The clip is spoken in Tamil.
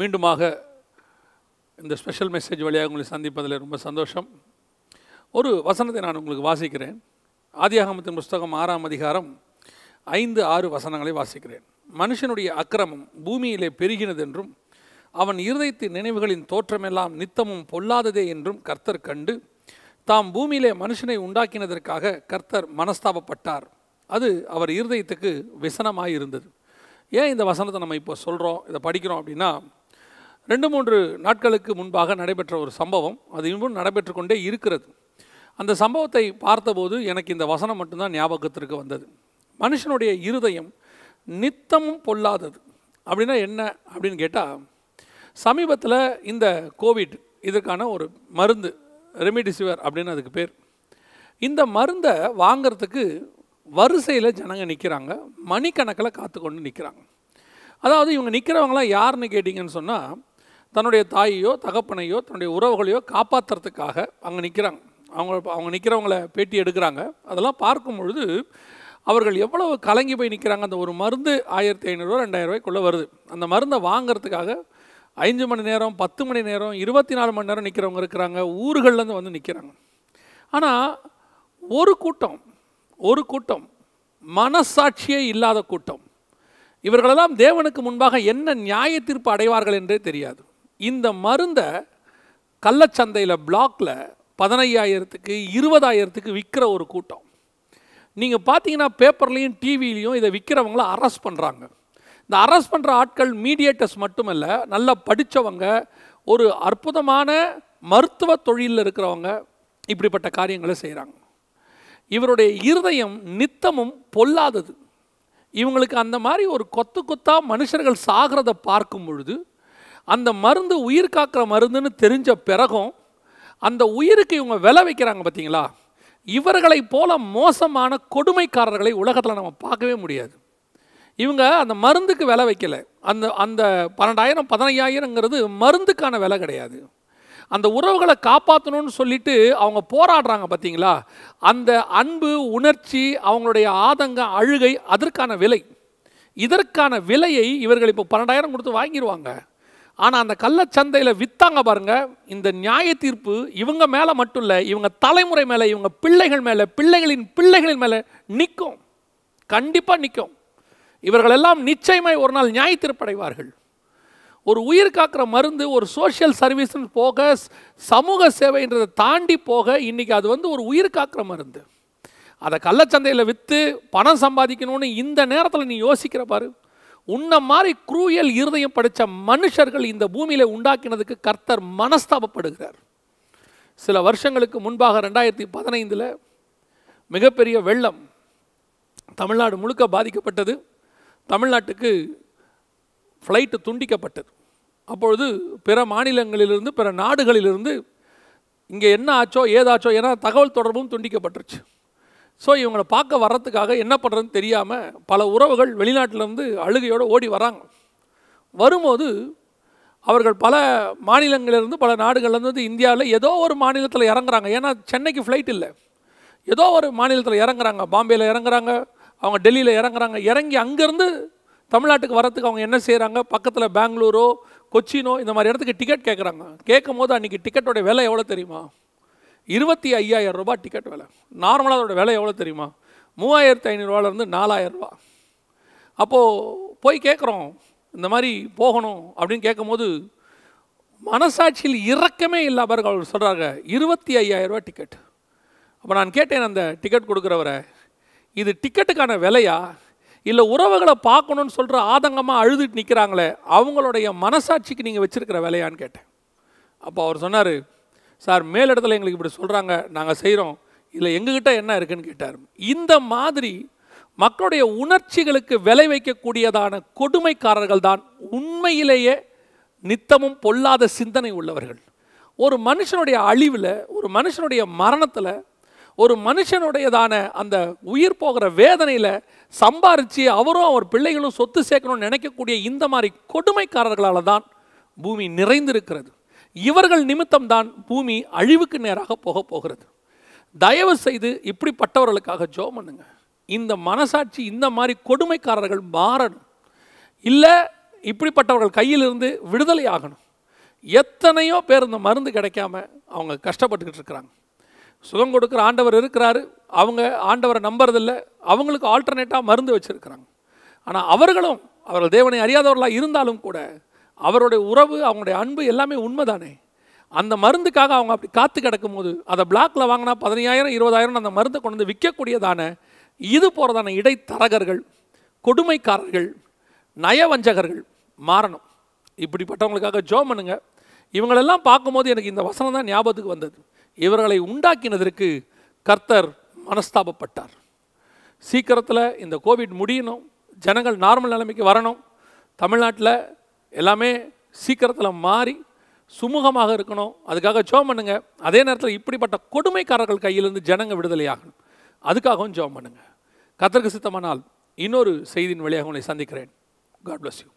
மீண்டுமாக இந்த ஸ்பெஷல் மெசேஜ் வழியாக உங்களை சந்திப்பதில் ரொம்ப சந்தோஷம் ஒரு வசனத்தை நான் உங்களுக்கு வாசிக்கிறேன் ஆதியாகமத்தின் புஸ்தகம் ஆறாம் அதிகாரம் ஐந்து ஆறு வசனங்களை வாசிக்கிறேன் மனுஷனுடைய அக்கிரமம் பூமியிலே பெருகினது என்றும் அவன் இருதயத்தின் நினைவுகளின் தோற்றமெல்லாம் நித்தமும் பொல்லாததே என்றும் கர்த்தர் கண்டு தாம் பூமியிலே மனுஷனை உண்டாக்கினதற்காக கர்த்தர் மனஸ்தாபப்பட்டார் அது அவர் இருதயத்துக்கு விசனமாக இருந்தது ஏன் இந்த வசனத்தை நம்ம இப்போ சொல்கிறோம் இதை படிக்கிறோம் அப்படின்னா ரெண்டு மூன்று நாட்களுக்கு முன்பாக நடைபெற்ற ஒரு சம்பவம் அது இன்னும் நடைபெற்று கொண்டே இருக்கிறது அந்த சம்பவத்தை பார்த்தபோது எனக்கு இந்த வசனம் மட்டும்தான் ஞாபகத்திற்கு வந்தது மனுஷனுடைய இருதயம் நித்தமும் பொல்லாதது அப்படின்னா என்ன அப்படின்னு கேட்டால் சமீபத்தில் இந்த கோவிட் இதற்கான ஒரு மருந்து ரெமிடிசிவர் அப்படின்னு அதுக்கு பேர் இந்த மருந்தை வாங்கிறதுக்கு வரிசையில் ஜனங்க நிற்கிறாங்க மணிக்கணக்கில் காத்து கொண்டு நிற்கிறாங்க அதாவது இவங்க நிற்கிறவங்களாம் யாருன்னு கேட்டிங்கன்னு சொன்னால் தன்னுடைய தாயையோ தகப்பனையோ தன்னுடைய உறவுகளையோ காப்பாற்றுறதுக்காக அங்கே நிற்கிறாங்க அவங்க அவங்க நிற்கிறவங்கள பேட்டி எடுக்கிறாங்க அதெல்லாம் பார்க்கும் பொழுது அவர்கள் எவ்வளவு கலங்கி போய் நிற்கிறாங்க அந்த ஒரு மருந்து ஆயிரத்தி ஐநூறுரூவா ரெண்டாயிரரூவாய்க்குள்ளே வருது அந்த மருந்தை வாங்கிறதுக்காக ஐந்து மணி நேரம் பத்து மணி நேரம் இருபத்தி நாலு மணி நேரம் நிற்கிறவங்க இருக்கிறாங்க ஊர்கள்லேருந்து வந்து நிற்கிறாங்க ஆனால் ஒரு கூட்டம் ஒரு கூட்டம் மனசாட்சியே இல்லாத கூட்டம் இவர்களெல்லாம் தேவனுக்கு முன்பாக என்ன நியாய தீர்ப்பு அடைவார்கள் என்றே தெரியாது இந்த மருந்தை கள்ளச்சந்தையில் பிளாக்கில் பதினையாயிரத்துக்கு இருபதாயிரத்துக்கு விற்கிற ஒரு கூட்டம் நீங்கள் பார்த்தீங்கன்னா பேப்பர்லேயும் டிவிலையும் இதை விற்கிறவங்கள அரெஸ்ட் பண்ணுறாங்க இந்த அரெஸ்ட் பண்ணுற ஆட்கள் மீடியேட்டர்ஸ் மட்டுமல்ல நல்லா படித்தவங்க ஒரு அற்புதமான மருத்துவ தொழிலில் இருக்கிறவங்க இப்படிப்பட்ட காரியங்களை செய்கிறாங்க இவருடைய இருதயம் நித்தமும் பொல்லாதது இவங்களுக்கு அந்த மாதிரி ஒரு கொத்து கொத்தாக மனுஷர்கள் சாகிறத பார்க்கும் பொழுது அந்த மருந்து உயிர் காக்கிற மருந்துன்னு தெரிஞ்ச பிறகும் அந்த உயிருக்கு இவங்க விலை வைக்கிறாங்க பார்த்தீங்களா இவர்களை போல மோசமான கொடுமைக்காரர்களை உலகத்தில் நம்ம பார்க்கவே முடியாது இவங்க அந்த மருந்துக்கு விலை வைக்கலை அந்த அந்த பன்னெண்டாயிரம் பதினையாயிரங்கிறது மருந்துக்கான விலை கிடையாது அந்த உறவுகளை காப்பாற்றணும்னு சொல்லிட்டு அவங்க போராடுறாங்க பார்த்தீங்களா அந்த அன்பு உணர்ச்சி அவங்களுடைய ஆதங்கம் அழுகை அதற்கான விலை இதற்கான விலையை இவர்கள் இப்போ பன்னெண்டாயிரம் கொடுத்து வாங்கிடுவாங்க ஆனால் அந்த கள்ளச்சந்தையில் விற்றாங்க பாருங்க இந்த நியாய தீர்ப்பு இவங்க மேலே மட்டும் இல்லை இவங்க தலைமுறை மேலே இவங்க பிள்ளைகள் மேலே பிள்ளைகளின் பிள்ளைகளின் மேலே நிற்கும் கண்டிப்பாக நிற்கும் இவர்களெல்லாம் நிச்சயமாய் ஒரு நாள் நியாய தீர்ப்படைவார்கள் ஒரு உயிர் காக்கிற மருந்து ஒரு சோஷியல் சர்வீஸ்ன்னு போக சமூக சேவைன்றதை தாண்டி போக இன்றைக்கி அது வந்து ஒரு உயிர் காக்கிற மருந்து அதை கள்ளச்சந்தையில் விற்று பணம் சம்பாதிக்கணும்னு இந்த நேரத்தில் நீ யோசிக்கிற பாரு உன்னை மாதிரி குரூயல் இருதயம் படித்த மனுஷர்கள் இந்த பூமியில் உண்டாக்கினதுக்கு கர்த்தர் மனஸ்தாபப்படுகிறார் சில வருஷங்களுக்கு முன்பாக ரெண்டாயிரத்தி பதினைந்தில் மிகப்பெரிய வெள்ளம் தமிழ்நாடு முழுக்க பாதிக்கப்பட்டது தமிழ்நாட்டுக்கு ஃப்ளைட்டு துண்டிக்கப்பட்டது அப்பொழுது பிற மாநிலங்களிலிருந்து பிற நாடுகளிலிருந்து இங்கே என்ன ஆச்சோ ஏதாச்சோ ஏன்னா தகவல் தொடர்பும் துண்டிக்கப்பட்டுருச்சு ஸோ இவங்களை பார்க்க வர்றதுக்காக என்ன பண்ணுறதுன்னு தெரியாமல் பல உறவுகள் வெளிநாட்டிலேருந்து அழுகையோடு ஓடி வராங்க வரும்போது அவர்கள் பல மாநிலங்களிலிருந்து பல நாடுகள்லேருந்து வந்து இந்தியாவில் ஏதோ ஒரு மாநிலத்தில் இறங்குறாங்க ஏன்னா சென்னைக்கு ஃப்ளைட் இல்லை ஏதோ ஒரு மாநிலத்தில் இறங்குறாங்க பாம்பேயில் இறங்குறாங்க அவங்க டெல்லியில் இறங்குறாங்க இறங்கி அங்கேருந்து தமிழ்நாட்டுக்கு வரத்துக்கு அவங்க என்ன செய்கிறாங்க பக்கத்தில் பெங்களூரோ கொச்சினோ இந்த மாதிரி இடத்துக்கு டிக்கெட் கேட்குறாங்க கேட்கும் போது அன்றைக்கி டிக்கெட்டோடைய விலை எவ்வளோ தெரியுமா இருபத்தி ஐயாயிரம் ரூபாய் டிக்கெட் விலை நார்மலாக அதோட விலை எவ்வளோ தெரியுமா மூவாயிரத்து ஐநூறுரூவாலேருந்து நாலாயிரரூபா அப்போது போய் கேட்குறோம் இந்த மாதிரி போகணும் அப்படின்னு கேட்கும்போது மனசாட்சியில் இறக்கமே இல்லை பாருங்க அவர் சொல்கிறாங்க இருபத்தி ஐயாயிரரூபா டிக்கெட் அப்போ நான் கேட்டேன் அந்த டிக்கெட் கொடுக்குறவரை இது டிக்கெட்டுக்கான விலையா இல்லை உறவுகளை பார்க்கணும்னு சொல்கிற ஆதங்கமாக அழுதுட்டு நிற்கிறாங்களே அவங்களுடைய மனசாட்சிக்கு நீங்கள் வச்சுருக்கிற விலையான்னு கேட்டேன் அப்போ அவர் சொன்னார் சார் மேலிடத்தில் எங்களுக்கு இப்படி சொல்கிறாங்க நாங்கள் செய்கிறோம் இதில் எங்ககிட்ட என்ன இருக்குன்னு கேட்டார் இந்த மாதிரி மக்களுடைய உணர்ச்சிகளுக்கு விலை வைக்கக்கூடியதான கொடுமைக்காரர்கள் தான் உண்மையிலேயே நித்தமும் பொல்லாத சிந்தனை உள்ளவர்கள் ஒரு மனுஷனுடைய அழிவில் ஒரு மனுஷனுடைய மரணத்தில் ஒரு மனுஷனுடையதான அந்த உயிர் போகிற வேதனையில் சம்பாரித்து அவரும் அவர் பிள்ளைகளும் சொத்து சேர்க்கணும்னு நினைக்கக்கூடிய இந்த மாதிரி கொடுமைக்காரர்களால் தான் பூமி நிறைந்திருக்கிறது இவர்கள் நிமித்தம்தான் பூமி அழிவுக்கு நேராக போக போகிறது தயவு செய்து இப்படிப்பட்டவர்களுக்காக ஜோ பண்ணுங்க இந்த மனசாட்சி இந்த மாதிரி கொடுமைக்காரர்கள் மாறணும் இல்லை இப்படிப்பட்டவர்கள் கையிலிருந்து விடுதலை ஆகணும் எத்தனையோ பேர் இந்த மருந்து கிடைக்காம அவங்க கஷ்டப்பட்டுக்கிட்டு இருக்கிறாங்க சுகம் கொடுக்குற ஆண்டவர் இருக்கிறாரு அவங்க ஆண்டவரை நம்புறதில்ல அவங்களுக்கு ஆல்டர்னேட்டாக மருந்து வச்சுருக்கிறாங்க ஆனால் அவர்களும் அவர்கள் தேவனை அறியாதவர்களாக இருந்தாலும் கூட அவருடைய உறவு அவங்களுடைய அன்பு எல்லாமே உண்மைதானே அந்த மருந்துக்காக அவங்க அப்படி காத்து கிடக்கும் போது அதை பிளாக்ல வாங்கினா பதினையாயிரம் இருபதாயிரம் அந்த மருந்தை கொண்டு வந்து விற்கக்கூடியதான இது போகிறதான இடைத்தரகர்கள் கொடுமைக்காரர்கள் நயவஞ்சகர்கள் மாறணும் இப்படிப்பட்டவங்களுக்காக ஜோ பண்ணுங்க இவங்களெல்லாம் பார்க்கும்போது எனக்கு இந்த வசனம் தான் ஞாபகத்துக்கு வந்தது இவர்களை உண்டாக்கினதற்கு கர்த்தர் மனஸ்தாபப்பட்டார் சீக்கிரத்தில் இந்த கோவிட் முடியணும் ஜனங்கள் நார்மல் நிலைமைக்கு வரணும் தமிழ்நாட்டில் எல்லாமே சீக்கிரத்தில் மாறி சுமூகமாக இருக்கணும் அதுக்காக ஜோம் பண்ணுங்க அதே நேரத்தில் இப்படிப்பட்ட கொடுமைக்காரர்கள் கையிலிருந்து ஜனங்க விடுதலையாகணும் அதுக்காகவும் ஜோம் பண்ணுங்க கத்திரக்கு சித்தமானால் இன்னொரு செய்தியின் வழியாக உங்களை சந்திக்கிறேன் காட் பிளஸ் யூ